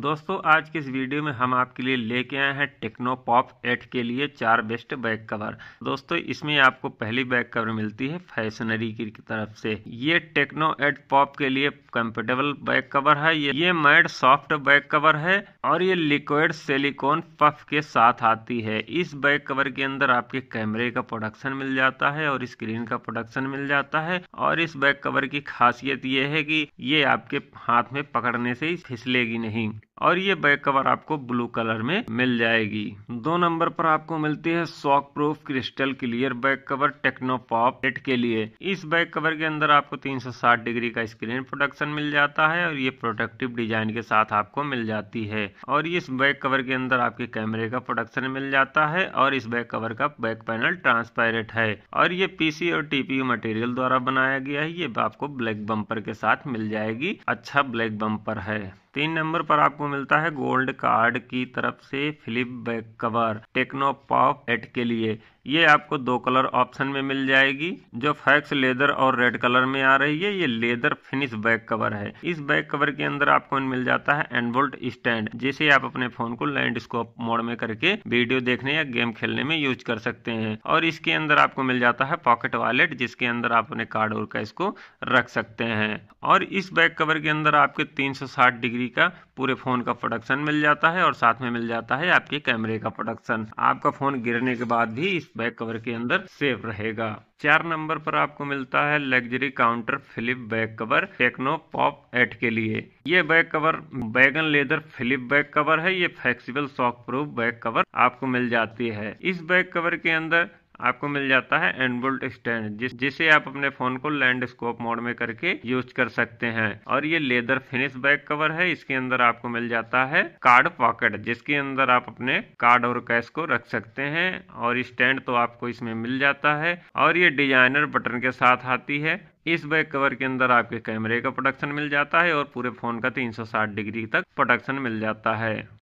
दोस्तों आज के इस वीडियो में हम आपके लिए लेके आए हैं टेक्नो पॉप एट के लिए चार बेस्ट बैक कवर दोस्तों इसमें आपको पहली बैक कवर मिलती है फैशनरी की तरफ से ये टेक्नो एट पॉप के लिए कंफर्टेबल बैक कवर है ये ये मैड सॉफ्ट बैक कवर है और ये लिक्विड सिलिकॉन पफ के साथ आती है इस बैक कवर के अंदर आपके कैमरे का प्रोडक्शन मिल जाता है और स्क्रीन का प्रोडक्शन मिल जाता है और इस बैक कवर की खासियत ये है की ये आपके हाथ में पकड़ने से ही फिसलेगी नहीं और ये बैक कवर आपको ब्लू कलर में मिल जाएगी दो नंबर पर आपको मिलती है shock proof crystal clear back cover Tecno Pop eight के लिए इस बैक कवर के अंदर आपको 360 डिग्री का स्क्रीन प्रोटेक्शन मिल जाता है और ये प्रोटेक्टिव डिजाइन के साथ आपको मिल जाती है और इस बैक कवर के अंदर आपके कैमरे का प्रोटेक्शन मिल जाता है और इस बैक कवर का बैक पैनल ट्रांसपेरेंट है और ये पीसी और टीपी मटेरियल द्वारा बनाया गया है ये आपको ब्लैक बम्पर के साथ मिल जाएगी अच्छा ब्लैक बम्पर है तीन नंबर पर आपको मिलता है गोल्ड कार्ड की तरफ से flip back cover Tecno Pop eight के लिए ये आपको दो कलर ऑप्शन में मिल जाएगी जो फैक्स लेदर और रेड कलर में आ रही है ये लेदर फिनिश बैक कवर है इस बैक कवर के अंदर आपको मिल जाता है एनवोल्ट स्टैंड जिसे आप अपने फोन को लैंडस्कोप मोड में करके वीडियो देखने या गेम खेलने में यूज कर सकते हैं और इसके अंदर आपको मिल जाता है पॉकेट वॉलेट जिसके अंदर आप अपने कार्ड और कैश को रख सकते हैं और इस बैक कवर के अंदर आपके तीन डिग्री का पूरे फोन का प्रोडक्शन मिल जाता है और साथ में मिल जाता है आपके कैमरे का प्रोडक्शन आपका फोन गिरने के बाद भी इस बैक कवर के अंदर सेफ रहेगा चार नंबर पर आपको मिलता है luxury counter flip back cover Tecno Pop eight के लिए ये back cover vegan leather flip back cover है ये flexible shock proof back cover आपको मिल जाती है इस बैक कवर के अंदर आपको मिल जाता है एनबोल्ट स्टैंड जिस, जिसे आप अपने फोन को लैंडस्कोप मोड में करके यूज कर सकते हैं और ये लेदर फिनिश बैक कवर है इसके अंदर आपको मिल जाता है कार्ड पॉकेट जिसके अंदर आप अपने कार्ड और कैश को रख सकते हैं और स्टैंड तो आपको इसमें मिल जाता है और ये डिजाइनर बटन के साथ आती है इस बैक कवर के अंदर आपके कैमरे का प्रोडक्शन मिल जाता है और पूरे फोन का तीन डिग्री तक प्रोडक्शन मिल जाता है